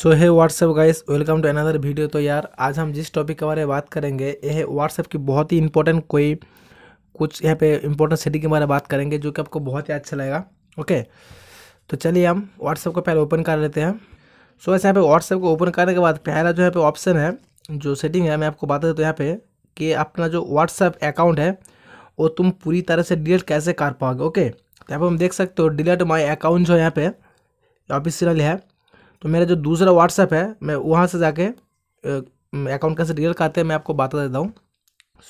सो है what's up guys welcome to another video तो यार आज हम जिस टॉपिक के बारे में बात करेंगे यह है की बहुत ही इंपॉर्टेंट कोई कुछ यहाँ पे इंपॉर्टेंट सेटिंग के बारे में बात करेंगे जो कि आपको बहुत ही अच्छा लगेगा ओके तो चलिए हम व्हाट्सअप को पहले ओपन कर लेते हैं सो so, ऐसे यहाँ पे व्हाट्सएप को ओपन करने के बाद पहला जो यहाँ पे ऑप्शन है जो सेटिंग है मैं आपको बता देता हूँ यहाँ पे कि अपना जो व्हाट्सअप अकाउंट है वो तुम पूरी तरह से डिलीट कैसे कर पाओगे ओके तो यहाँ पर हम देख सकते हो डिलीट माई अकाउंट जो यहाँ पे ऑफिशियल है तो मेरा जो दूसरा व्हाट्सअप है मैं वहाँ से जाके अकाउंट कैसे डिटेल करते हैं मैं आपको बता देता हूँ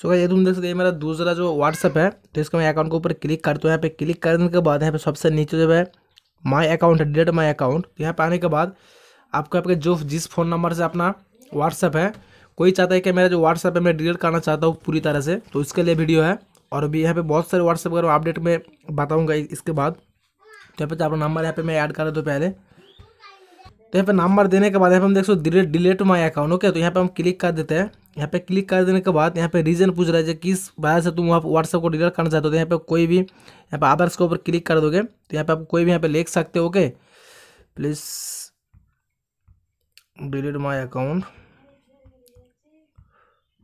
सो ये तुम देख सकते हैं मेरा दूसरा जो व्हाट्सअप है तो इसको मैं अकाउंट के ऊपर क्लिक करता हूँ यहाँ पे क्लिक करने के बाद यहाँ पे सबसे नीचे जो है माई अकाउंट है डिलेट माई अकाउंट यहाँ पे आने के बाद आपको आपके जो जिस फ़ोन नंबर से अपना व्हाट्सअप है कोई चाहता है कि मेरा जो व्हाट्सअप है मैं डिलीट करना चाहता हूँ पूरी तरह से तो इसके लिए वीडियो है और अभी यहाँ पर बहुत सारे व्हाट्सअप अगर अपडेट में बताऊँगा इसके बाद तो यहाँ पे आपका तो नंबर यहाँ पर मैं ऐड कर दूँ पहले तो यहाँ पे नंबर देने के बाद यहाँ पे हम देख सकते delete delete my account okay तो यहाँ पे हम क्लिक कर देते हैं यहाँ पे क्लिक कर देने के बाद यहाँ पे रीज़न पूछ रहा है जो किस वजह से तुम वहाँ व्हाट्सअप को डिलीट करना चाहते हो तो यहाँ पे कोई भी यहाँ पे आदर्श के ऊपर क्लिक कर दोगे तो यहाँ पे आप कोई भी यहाँ पे लिख सकते हो okay please delete my account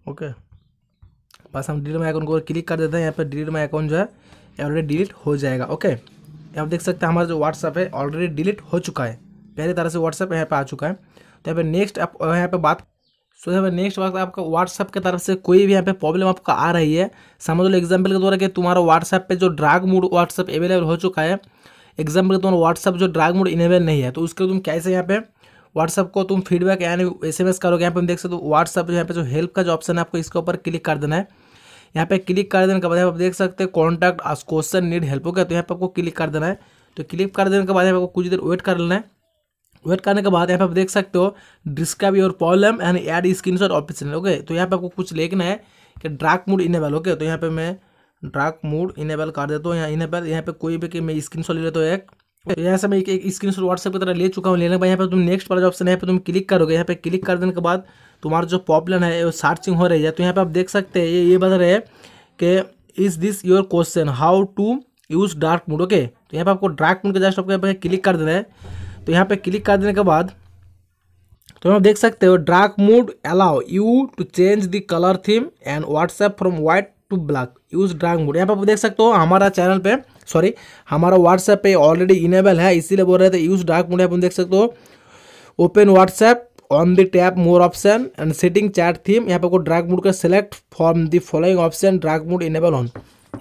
okay बस हम डिलीट माई अकाउंट को ऊपर क्लिक कर देते हैं यहाँ पे डिलीट माई अकाउंट जो है ऑलरेडी डिलीट हो जाएगा ओके आप देख सकते हैं हमारा जो व्हाट्सअप है ऑलरेडी डिलीट हो चुका है पहले तरह से व्हाट्सअप यहाँ पे आ चुका है तो यहाँ पर नेक्स्ट आप यहाँ पे बात सो यहाँ पर नेक्स्ट बात आपका व्हाट्सअप की तरफ से कोई भी यहाँ पे प्रॉब्लम आपका आ रही है समझ लो एग्जाम्पल के द्वारा कि तुम्हारा व्हाट्सअप पे जो ड्राग मोड व्हाट्सअप अवेलेबल हो चुका है एग्जाम्पल के तुम्हारा व्हाट्सअप जो ड्राग मोड इनेबल नहीं है तो उसके तुम कैसे यहाँ पे व्हाट्सअप को तुम फीडबैक यानी एस एम एस करोगे यहाँ पे देख सकते हो व्हाट्सअप यहाँ पे जो हेल्प का जो ऑप्शन है आपको इसके ऊपर क्लिक कर देना है यहाँ पे क्लिक कर देने के बाद आप देख सकते हैं कॉन्टैक्ट क्वेश्चन नीड हेल्प हो गया तो यहाँ पर आपको क्लिक कर देना है तो क्लिक कर देने के बाद आपको कुछ देर वेट कर लेना है वेट करने के बाद यहाँ पे आप देख सकते हो describe your problem and add screenshot option okay तो यहाँ पे आपको कुछ लिखना है कि ड्राक मूड इनेबल ओके तो यहाँ पे मैं ड्राक मूड इनेबल कर देता हूँ यहाँ इनेबल यहाँ पे कोई भी कि मैं स्क्रीन शॉट ले लेता हूँ एक तो यहाँ से मैं एक, एक स्क्रीन शॉट व्हाट्सएप की तरह ले चुका हूँ लेने के बाद यहाँ पर तुम नेक्स्ट वाला जो ऑप्शन है यहाँ पर तुम क्लिक करोगे यहाँ पे क्लिक कर देने के बाद तुम्हारा जो प्रॉब्लम है वो सर्चिंग हो रही है तो यहाँ पर आप देख सकते हैं ये ये बता रहे कि is this your question how to use dark mood okay तो यहाँ पर आपको डार्क मूड के जस्ट आपको यहाँ पर क्लिक कर देना है तो यहाँ पे क्लिक कर देने के बाद तो हम देख सकते हो dark mode allow you to change the colour theme and WhatsApp from white to black use dark mode यहाँ पे आप देख सकते हो हमारा चैनल पे सॉरी हमारा व्हाट्सएप पे ऑलरेडी इनेबल है इसीलिए बोल रहे थे यूज ड्रैग मोड यहाँ पर देख सकते हो open WhatsApp on the tap more option and setting chat theme यहाँ पे आपको ड्रैग मोड का select from the following option dark mode enable on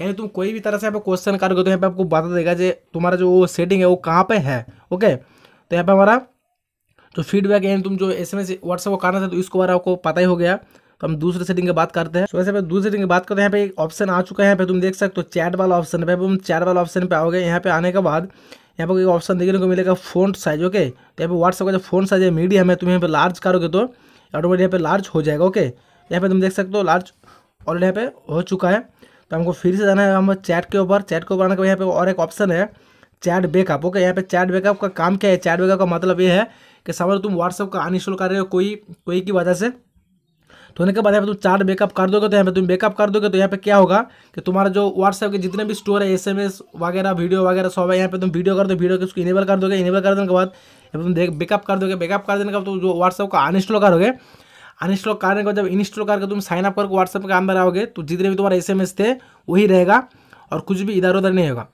यानी तुम कोई भी तरह से यहाँ पे क्वेश्चन करोगे तो यहाँ पे आपको बता देगा जो तुम्हारा जो वो सेटिंग है वो कहाँ पे है ओके okay? तो यहाँ पर हमारा जो फीडबैक है तुम जो एस एम एस व्हाट्सअप को करना था तो इसको बारा आपको पता ही हो गया तो हम दूसरे सेटिंग की बात करते हैं तो वैसे पे दूसरे सेटिंग की बात करते हैं यहाँ पे एक ऑप्शन आ चुका है यहाँ पे तुम देख सकते हो चैट वाला ऑप्शन पे तुम चैट वाला ऑप्शन पे आओगे यहाँ पे आने के बाद यहाँ पर एक ऑप्शन देखने को मिलेगा फोन साइज ओके तो यहाँ पे व्हाट्सअप का जो फोन साइज है मीडियम है तुम यहाँ पे लार्ज करोगे तो ऑटोमेटिक यहाँ पे लार्ज हो जाएगा ओके यहाँ पे तुम देख सकते हो लार्ज ऑलरेडी यहाँ पे हो चुका है तो हमको फिर से जाना है हम चैट के ऊपर चैट के ऊपर आने का यहाँ पे और एक ऑप्शन है चैट बैकअप ओके यहाँ पे चैट बैकअप का काम क्या है चैट बैकअप का मतलब ये है कि समझ तुम व्हाट्सअप का अनइंस्टॉल कर रहे हो कोई कोई की वजह से तो होने के बाद यहाँ पे तुम चार्ट बैकअप कर दोगे तो यहाँ पे तुम बैकअप कर दोगे तो यहाँ पे क्या होगा कि तुम्हारा जो व्हाट्सएप के जितने भी स्टोर है एसएमएस वगैरह वीडियो वगैरह सब है यहाँ पे तुम वीडियो कर दो वीडियो उसको इनेबल कर दोगे इनेबल कर देने के बाद यहाँ तुम देख बैकअप कर दोगे बैकअप कर देने के बाद तुम जो व्हाट्सएप का अनइंस्टॉल करोगे अनइंस्टॉल करने के बाद जब इंस्टॉल करके तुम साइन अप करके व्हाट्सएप के अंदर आओगे तो जितने भी तुम्हारा एस थे वही रहेगा और कुछ भी इधर उधर नहीं होगा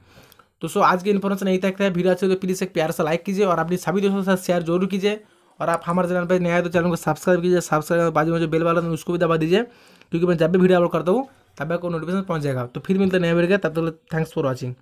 दोस्तों आज की इन्फॉर्मेशन यही तक है वीडियो अच्छी तो प्लीज़ एक प्यार से लाइक कीजिए और अपने सभी दोस्तों के साथ शेयर जरूर कीजिए और आप हमारे चैनल पर नया तो चैनल को सब्सक्राइब कीजिए सब्सक्राइब बाजू में जो बेल वाला उसको भी दबा दीजिए क्योंकि मैं जब भी वीडियो अपलोड करता हूँ तब आपको नोटिफिकेशन पहुँच जाएगा तो फिर मिलते नया वीडियो तब तक थैंक्स फॉर वॉचिंग